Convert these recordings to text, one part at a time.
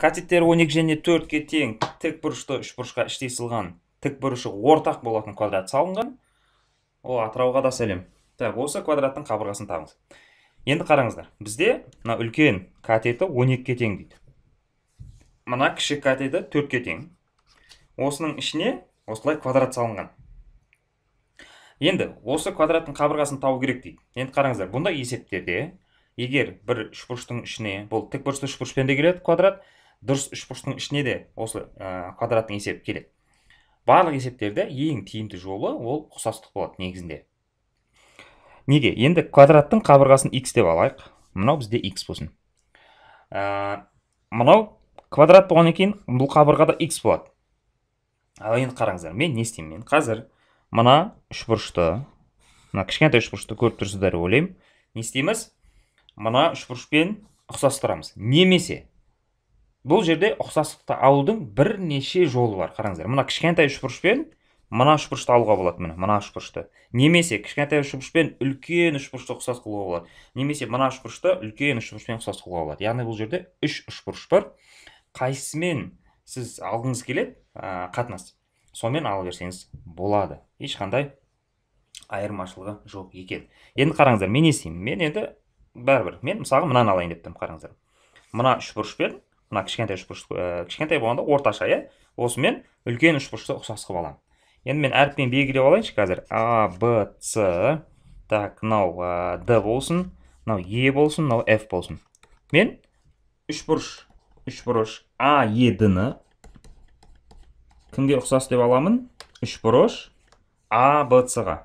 катеттер 12 және 4-ке тең тік бұрышты үш бұрышқа іштей сылған тік бұрышы ортақ болатын квадрат салынған О, атырауға да сәлем так осы квадраттың қабырғасын табыңыз енді қараңыздар бізде мына үлкен катеті 12-ке тең дейді мына кіші катеті 4-ке тең осының ішіне осылай квадрат салынған енді осы квадраттың қабырғасын табу керек дейді енді қараңыздар бұндай есептерде егер бір үшбұрыштың ішіне бұл тік бұрышты үшбұрышпен де келеді квадрат дұрыс үшбұрыштың ішіне де осы ә, квадраттың есебі келеді барлық есептерде ең тиімді жолы ол ұқсастық болады негізінде неге енді квадраттың қабырғасын x деп алайық мынау бізде x болсын ә, мынау квадрат болғаннан кейін бұл қабырғада x болады ал енді қараңыздар мен не істеймін мен қазір мына үшбұрышты мына кішкентай үшбұрышты көріп тұрсыздар деп ойлаймын не істейміз мына үшбұрышпен ұқсастырамыз немесе бұл жерде ұқсастықты алудың бірнеше жолы бар қараңыздар мына кішкентай үшбұрышпен мына үшбұрышты алуға болады міне мына үшбұрышты немесе кішкентай үшбұрышпен үлкен үшбұрышты ұқсас қылуға болады немесе мына үшбұрышты үлкен үшбұрышпен ұқсас қылуға болады яғни бұл жерде үш үшбұрыш бар қайсысымен сіз алғыңыз келеді қатынас сонымен ала берсеңіз болады ешқандай айырмашылығы жоқ екен енді қараңыздар мен не істеймін мен енді бәрібір мен мысалға мынаны алайын деп тұрмын қараңыздар мына үшбұрыш пен мына кішкентай үшбұрыш ә, э, кішкентай болғанда орташа иә осымен үлкен үшбұрышты ұқсас қылып аламын енді мен әріппен белгілеп алайыншы қазір а б с так мынау э, д болсын мынау е болсын мынау ф болсын мен үшбұрыш үшбұрыш а е д ны кімге ұқсас деп аламын үшбұрыш а б ц ға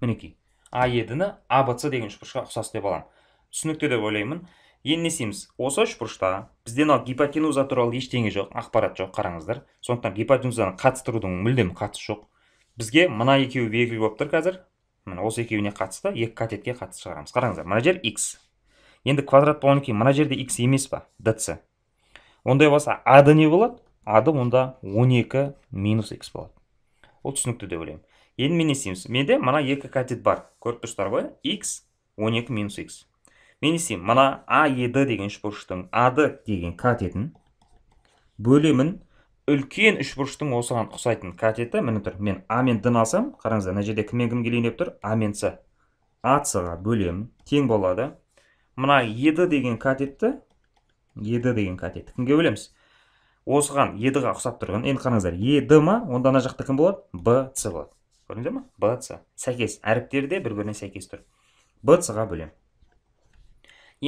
мінекей а едіні а б деген үшбұрышқа ұқсас деп аламын түсінікті деп ойлаймын енді не істейміз осы үшбұрышта бізде мынау гипотенуза туралы ештеңе жоқ ақпарат жоқ қараңыздар сондықтан гипотенузаны қатыстырудың мүлдем қатысы жоқ бізге мына екеуі белгілі болып тұр қазір міне осы екеуіне қатысты екі катетке қатысты шығарамыз қараңыздар мына жер x енді квадрат болғаннан кейін мына жерде x емес па dc ондай болса ады не болады ады онда 12 минус x болады ол түсінікті деп ойлаймын енді мен не істейміз менде мына екі катет бар көріп тұрсыздар ғой x 12 минус x мен не істеймін мына а еді деген үшбұрыштың ады деген катетін бөлемін үлкен үшбұрыштың осыған ұқсайтын катеті міне тұр мен а мен д алсам қараңыздар мына жерде кіммен кім келейін деп тұр а мен с а ға бөлемін тең болады мына еді деген катетті еді деген катетті кімге бөлеміз осыған едіға ұқсап тұрған енді қараңыздар еді ма онда ана жақта кім болады б ц болады көрдіңіздер ма с сәйкес әріптері де бір біріне сәйкес тұр с ға бөлемін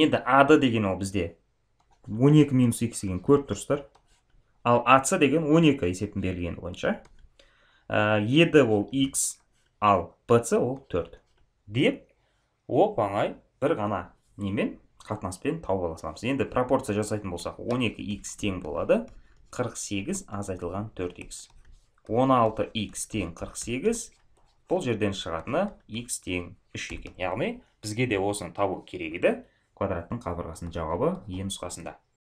енді ад деген ол бізде 12 екі минус x деген көріп тұрсыздар ал ац деген 12 есептің берілгені бойынша ә, еді ол x ал бц ол 4 деп оп оңай бір ғана немен қатынаспен тауып ала саламыз енді пропорция жасайтын болсақ 12 x тең болады 48 азайтылған 4 x 16x тең 48 бұл жерден шығатыны x тең 3 екен яғни бізге де осыны табу керек еді квадраттың қабырғасының жауабы е e нұсқасында